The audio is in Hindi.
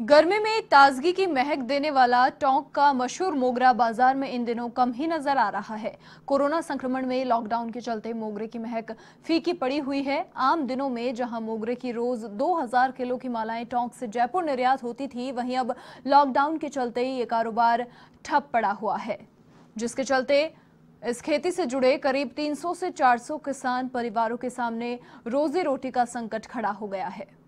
गर्मी में ताजगी की महक देने वाला टोंक का मशहूर मोगरा बाजार में इन दिनों कम ही नजर आ रहा है कोरोना संक्रमण में लॉकडाउन के चलते मोगरे की महक फीकी पड़ी हुई है आम दिनों में जहां मोगरे की रोज 2000 किलो की मालाएं टोंक से जयपुर निर्यात होती थी वहीं अब लॉकडाउन के चलते ये कारोबार ठप पड़ा हुआ है जिसके चलते इस खेती से जुड़े करीब तीन से चार किसान परिवारों के सामने रोजी रोटी का संकट खड़ा हो गया है